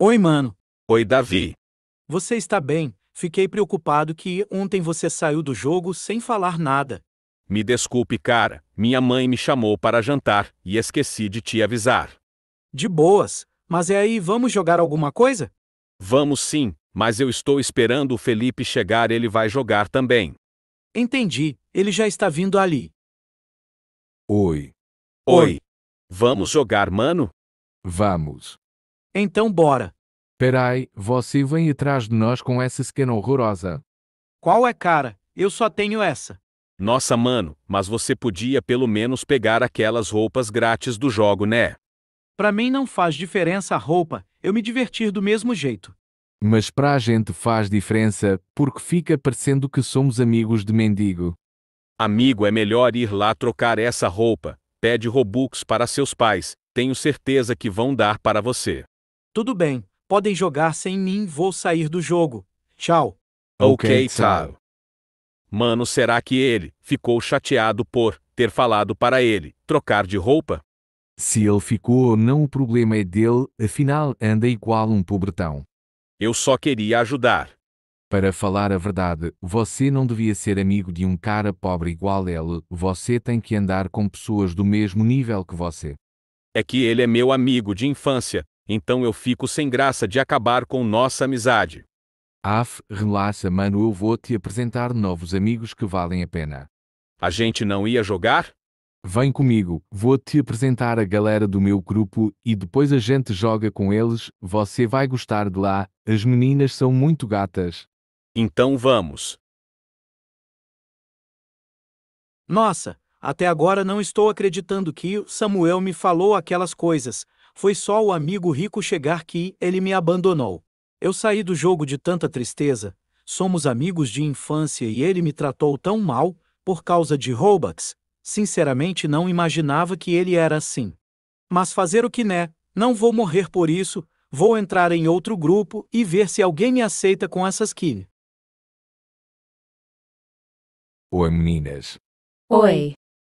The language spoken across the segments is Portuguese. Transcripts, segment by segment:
Oi, mano. Oi, Davi. Você está bem? Fiquei preocupado que ontem você saiu do jogo sem falar nada. Me desculpe, cara. Minha mãe me chamou para jantar e esqueci de te avisar. De boas. Mas é aí, vamos jogar alguma coisa? Vamos sim, mas eu estou esperando o Felipe chegar, ele vai jogar também. Entendi, ele já está vindo ali. Oi. Oi. Vamos jogar, mano? Vamos. Então bora. Perai, você vem e traz de nós com essa skin horrorosa. Qual é, cara? Eu só tenho essa. Nossa, mano, mas você podia pelo menos pegar aquelas roupas grátis do jogo, né? Pra mim não faz diferença a roupa, eu me divertir do mesmo jeito. Mas pra a gente faz diferença, porque fica parecendo que somos amigos de mendigo. Amigo, é melhor ir lá trocar essa roupa. Pede Robux para seus pais, tenho certeza que vão dar para você. Tudo bem, podem jogar sem mim, vou sair do jogo. Tchau. Ok, tchau. Mano, será que ele ficou chateado por ter falado para ele trocar de roupa? Se ele ficou ou não, o problema é dele, afinal anda igual um pobretão. Eu só queria ajudar. Para falar a verdade, você não devia ser amigo de um cara pobre igual ele, você tem que andar com pessoas do mesmo nível que você. É que ele é meu amigo de infância, então eu fico sem graça de acabar com nossa amizade. Af, relaxa, mano, eu vou te apresentar novos amigos que valem a pena. A gente não ia jogar? Vem comigo, vou te apresentar a galera do meu grupo e depois a gente joga com eles, você vai gostar de lá, as meninas são muito gatas. Então vamos. Nossa, até agora não estou acreditando que o Samuel me falou aquelas coisas. Foi só o amigo rico chegar que ele me abandonou. Eu saí do jogo de tanta tristeza. Somos amigos de infância e ele me tratou tão mal, por causa de Robux. Sinceramente não imaginava que ele era assim. Mas fazer o que né, não vou morrer por isso, vou entrar em outro grupo e ver se alguém me aceita com essas skin. Oi meninas. Oi.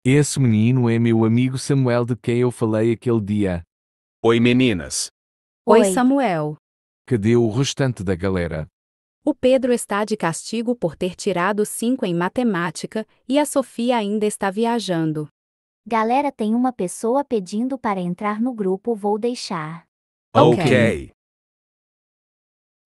Esse menino é meu amigo Samuel de quem eu falei aquele dia. Oi meninas. Oi, Oi, Samuel. Cadê o restante da galera? O Pedro está de castigo por ter tirado cinco em matemática e a Sofia ainda está viajando. Galera, tem uma pessoa pedindo para entrar no grupo, vou deixar. Ok. okay.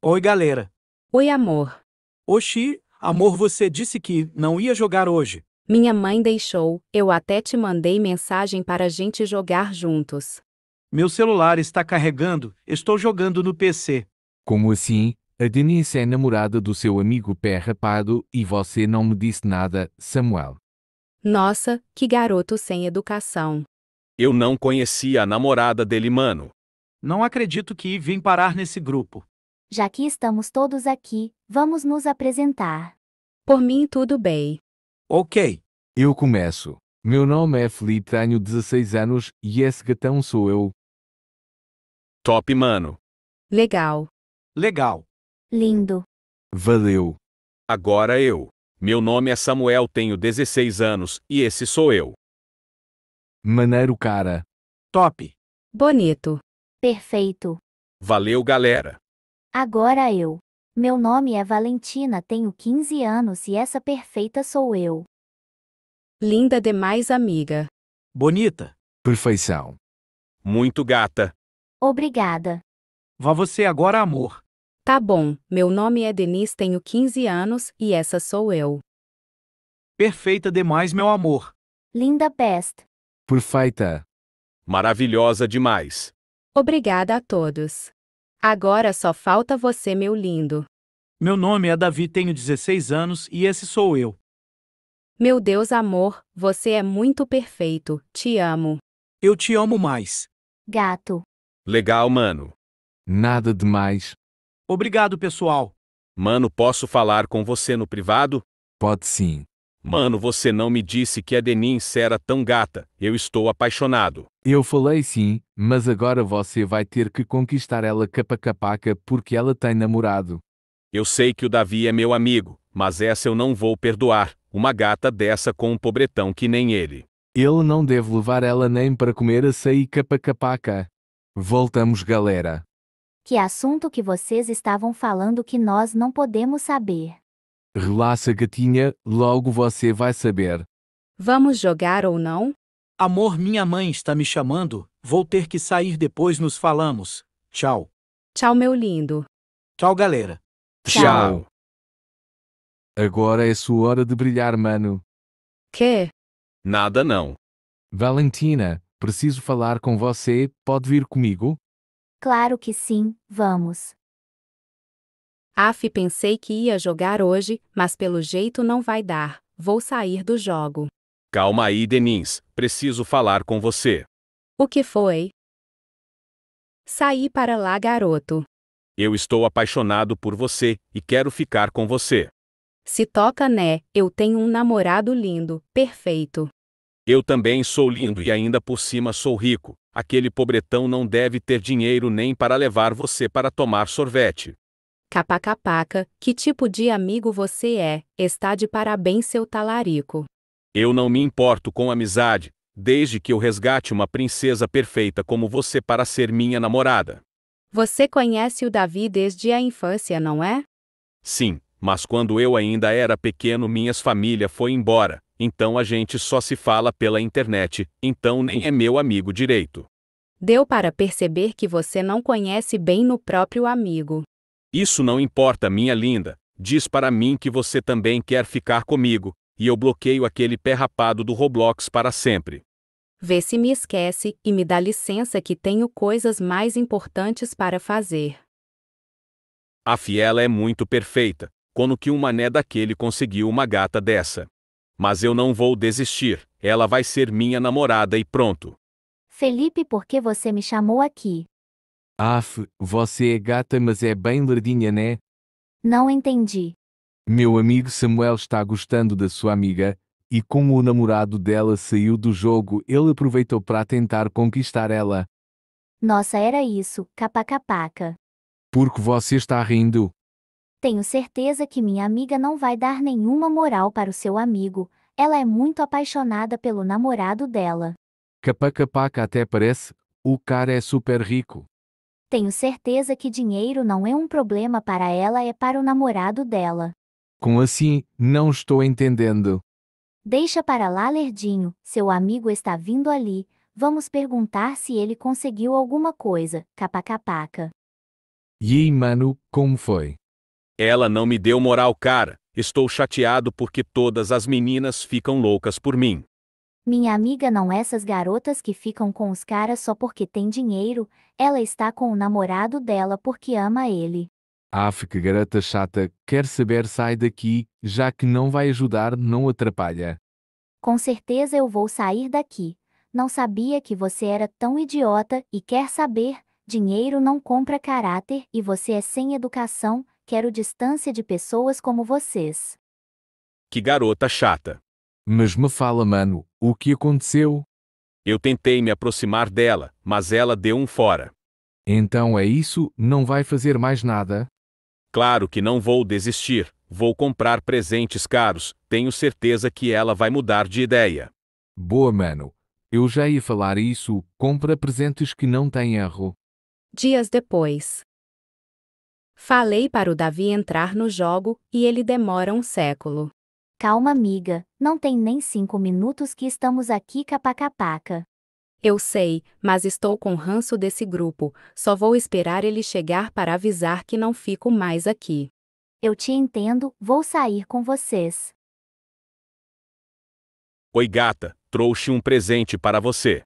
Oi, galera. Oi, amor. Oxi, amor, você disse que não ia jogar hoje. Minha mãe deixou, eu até te mandei mensagem para a gente jogar juntos. Meu celular está carregando, estou jogando no PC. Como assim? A Denise é namorada do seu amigo pé rapado e você não me disse nada, Samuel. Nossa, que garoto sem educação. Eu não conhecia a namorada dele, mano. Não acredito que vim parar nesse grupo. Já que estamos todos aqui, vamos nos apresentar. Por mim, tudo bem. Ok. Eu começo. Meu nome é Felipe, tenho 16 anos e esse gatão sou eu, Top, mano. Legal. Legal. Lindo. Valeu. Agora eu. Meu nome é Samuel, tenho 16 anos e esse sou eu. Maneiro, cara. Top. Bonito. Perfeito. Valeu, galera. Agora eu. Meu nome é Valentina, tenho 15 anos e essa perfeita sou eu. Linda demais, amiga. Bonita. Perfeição. Muito gata. Obrigada. Vá você agora, amor. Tá bom, meu nome é Denise, tenho 15 anos e essa sou eu. Perfeita demais, meu amor. Linda best. Perfeita. Maravilhosa demais. Obrigada a todos. Agora só falta você, meu lindo. Meu nome é Davi, tenho 16 anos e esse sou eu. Meu Deus, amor, você é muito perfeito, te amo. Eu te amo mais. Gato. Legal, mano. Nada demais. Obrigado, pessoal. Mano, posso falar com você no privado? Pode sim. Mano, você não me disse que a Denise era tão gata. Eu estou apaixonado. Eu falei sim, mas agora você vai ter que conquistar ela capa capaca porque ela tem namorado. Eu sei que o Davi é meu amigo, mas essa eu não vou perdoar. Uma gata dessa com um pobretão que nem ele. Ele não deve levar ela nem para comer açaí capa capaca. Voltamos, galera. Que assunto que vocês estavam falando que nós não podemos saber? Relaxa, gatinha, logo você vai saber. Vamos jogar ou não? Amor, minha mãe está me chamando, vou ter que sair depois nos falamos. Tchau. Tchau, meu lindo. Tchau, galera. Tchau. Agora é sua hora de brilhar, mano. Que? Nada não. Valentina, Preciso falar com você, pode vir comigo? Claro que sim, vamos. Af, pensei que ia jogar hoje, mas pelo jeito não vai dar. Vou sair do jogo. Calma aí, Denise. Preciso falar com você. O que foi? Saí para lá, garoto. Eu estou apaixonado por você e quero ficar com você. Se toca, né? Eu tenho um namorado lindo, perfeito. Eu também sou lindo e ainda por cima sou rico. Aquele pobretão não deve ter dinheiro nem para levar você para tomar sorvete. Capacapaca, que tipo de amigo você é? Está de parabéns seu talarico. Eu não me importo com amizade, desde que eu resgate uma princesa perfeita como você para ser minha namorada. Você conhece o Davi desde a infância, não é? Sim, mas quando eu ainda era pequeno, minhas família foi embora então a gente só se fala pela internet, então nem é meu amigo direito. Deu para perceber que você não conhece bem no próprio amigo. Isso não importa, minha linda. Diz para mim que você também quer ficar comigo, e eu bloqueio aquele pé rapado do Roblox para sempre. Vê se me esquece e me dá licença que tenho coisas mais importantes para fazer. A Fiela é muito perfeita. Como que um mané daquele conseguiu uma gata dessa? Mas eu não vou desistir, ela vai ser minha namorada e pronto. Felipe, por que você me chamou aqui? Af, você é gata, mas é bem lerdinha, né? Não entendi. Meu amigo Samuel está gostando da sua amiga, e como o namorado dela saiu do jogo, ele aproveitou para tentar conquistar ela. Nossa, era isso, capacapaca. que você está rindo? Tenho certeza que minha amiga não vai dar nenhuma moral para o seu amigo, ela é muito apaixonada pelo namorado dela. Capacapaca até parece, o cara é super rico. Tenho certeza que dinheiro não é um problema para ela, é para o namorado dela. Com assim, não estou entendendo. Deixa para lá, Lerdinho, seu amigo está vindo ali, vamos perguntar se ele conseguiu alguma coisa, capacapaca. E aí, mano, como foi? Ela não me deu moral, cara. Estou chateado porque todas as meninas ficam loucas por mim. Minha amiga não essas garotas que ficam com os caras só porque tem dinheiro, ela está com o namorado dela porque ama ele. Ah, que garota chata, quer saber sai daqui, já que não vai ajudar, não atrapalha. Com certeza eu vou sair daqui. Não sabia que você era tão idiota e quer saber, dinheiro não compra caráter e você é sem educação, Quero distância de pessoas como vocês. Que garota chata. Mas me fala, mano, o que aconteceu? Eu tentei me aproximar dela, mas ela deu um fora. Então é isso, não vai fazer mais nada? Claro que não vou desistir, vou comprar presentes caros, tenho certeza que ela vai mudar de ideia. Boa, mano. Eu já ia falar isso, compra presentes que não têm erro. Dias depois. Falei para o Davi entrar no jogo, e ele demora um século. Calma, amiga, não tem nem cinco minutos que estamos aqui capacapaca. Eu sei, mas estou com ranço desse grupo, só vou esperar ele chegar para avisar que não fico mais aqui. Eu te entendo, vou sair com vocês. Oi, gata, trouxe um presente para você.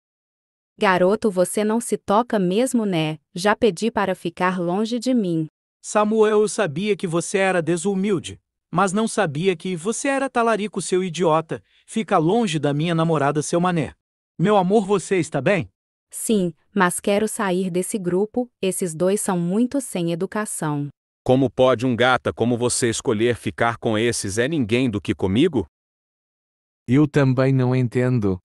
Garoto, você não se toca mesmo, né? Já pedi para ficar longe de mim. Samuel, eu sabia que você era desumilde, mas não sabia que você era talarico, seu idiota. Fica longe da minha namorada, seu mané. Meu amor, você está bem? Sim, mas quero sair desse grupo, esses dois são muito sem educação. Como pode um gata como você escolher ficar com esses é ninguém do que comigo? Eu também não entendo.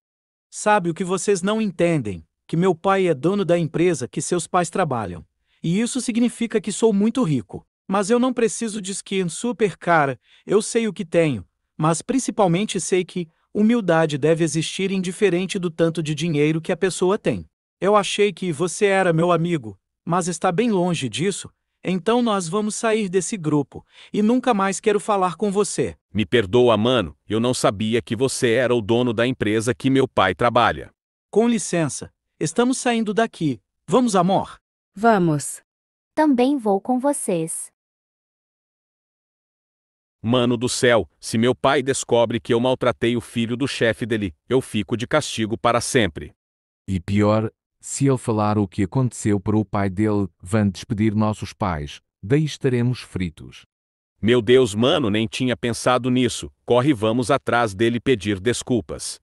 Sabe o que vocês não entendem? Que meu pai é dono da empresa que seus pais trabalham. E isso significa que sou muito rico. Mas eu não preciso de skin super cara, eu sei o que tenho, mas principalmente sei que humildade deve existir indiferente do tanto de dinheiro que a pessoa tem. Eu achei que você era meu amigo, mas está bem longe disso, então nós vamos sair desse grupo, e nunca mais quero falar com você. Me perdoa, mano, eu não sabia que você era o dono da empresa que meu pai trabalha. Com licença, estamos saindo daqui, vamos, amor. Vamos. Também vou com vocês. Mano do céu, se meu pai descobre que eu maltratei o filho do chefe dele, eu fico de castigo para sempre. E pior, se ele falar o que aconteceu para o pai dele, vão despedir nossos pais, daí estaremos fritos. Meu Deus, mano, nem tinha pensado nisso. Corre, vamos atrás dele pedir desculpas.